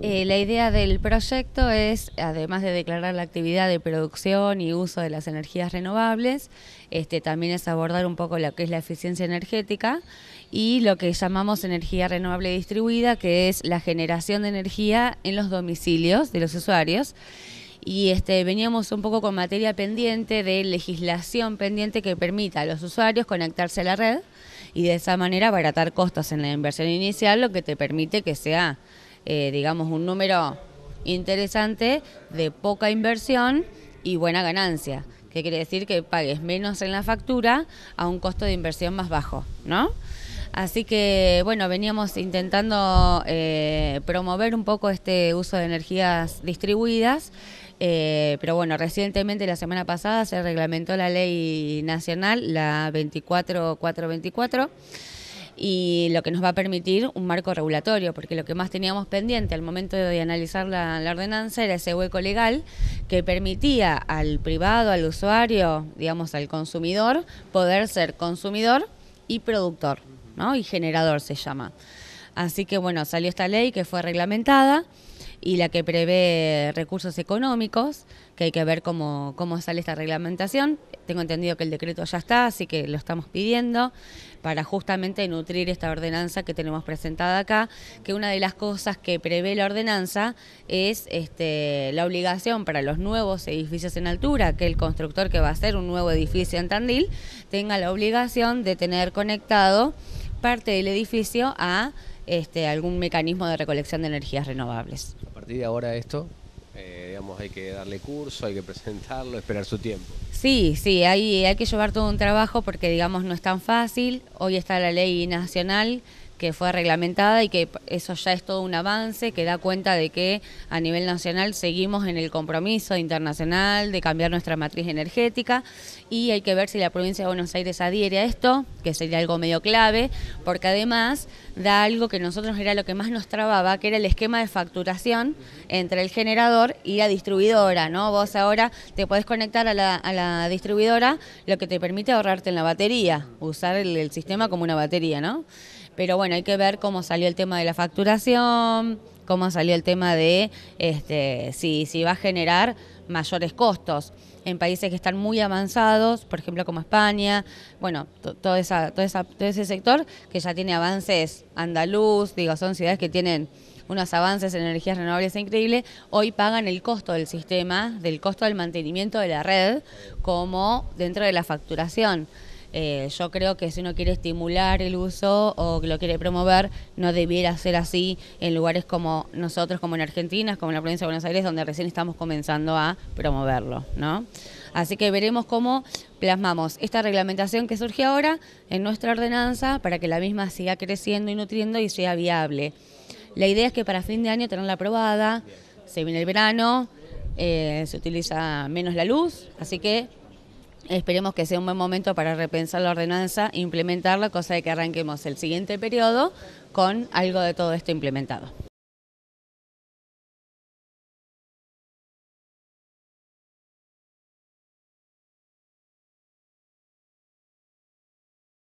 Eh, la idea del proyecto es, además de declarar la actividad de producción y uso de las energías renovables, este, también es abordar un poco lo que es la eficiencia energética y lo que llamamos energía renovable distribuida, que es la generación de energía en los domicilios de los usuarios y este, veníamos un poco con materia pendiente de legislación pendiente que permita a los usuarios conectarse a la red y de esa manera abaratar costos en la inversión inicial, lo que te permite que sea eh, digamos, un número interesante de poca inversión y buena ganancia, que quiere decir que pagues menos en la factura a un costo de inversión más bajo, ¿no? Así que, bueno, veníamos intentando eh, promover un poco este uso de energías distribuidas, eh, pero bueno, recientemente, la semana pasada, se reglamentó la ley nacional, la 24424 y lo que nos va a permitir un marco regulatorio, porque lo que más teníamos pendiente al momento de analizar la, ordenanza era ese hueco legal que permitía al privado, al usuario, digamos al consumidor, poder ser consumidor y productor, ¿no? Y generador se llama. Así que bueno, salió esta ley que fue reglamentada y la que prevé recursos económicos, que hay que ver cómo, cómo sale esta reglamentación. Tengo entendido que el decreto ya está, así que lo estamos pidiendo para justamente nutrir esta ordenanza que tenemos presentada acá, que una de las cosas que prevé la ordenanza es este, la obligación para los nuevos edificios en altura, que el constructor que va a hacer un nuevo edificio en Tandil tenga la obligación de tener conectado parte del edificio a este, algún mecanismo de recolección de energías renovables. A partir de ahora esto, eh, digamos, hay que darle curso, hay que presentarlo, esperar su tiempo. Sí, sí, hay, hay que llevar todo un trabajo porque, digamos, no es tan fácil. Hoy está la ley nacional que fue reglamentada y que eso ya es todo un avance que da cuenta de que a nivel nacional seguimos en el compromiso internacional de cambiar nuestra matriz energética y hay que ver si la provincia de Buenos Aires adhiere a esto, que sería algo medio clave, porque además da algo que nosotros era lo que más nos trababa, que era el esquema de facturación entre el generador y la distribuidora, ¿no? Vos ahora te podés conectar a la, distribuidora, lo que te permite ahorrarte en la batería, usar el, el sistema como una batería, ¿no? Pero bueno, hay que ver cómo salió el tema de la facturación, cómo salió el tema de este, si, si va a generar mayores costos. En países que están muy avanzados, por ejemplo como España, bueno, todo, todo, ese sector que ya tiene avances andaluz, digo, son ciudades que tienen unos avances en energías renovables increíbles, hoy pagan el costo del sistema, del costo del mantenimiento de la red, como dentro de la facturación. Eh, yo creo que si uno quiere estimular el uso o lo quiere promover, no debiera ser así en lugares como nosotros, como en Argentina, como en la provincia de Buenos Aires, donde recién estamos comenzando a promoverlo, ¿no? Así que veremos cómo plasmamos esta reglamentación que surge ahora en nuestra ordenanza para que la misma siga creciendo y nutriendo y sea viable. La idea es que para fin de año tenerla aprobada, se viene el verano, eh, se utiliza menos la luz, así que Esperemos que sea un buen momento para repensar la ordenanza, implementarla, cosa de que arranquemos el siguiente periodo con algo de todo esto implementado.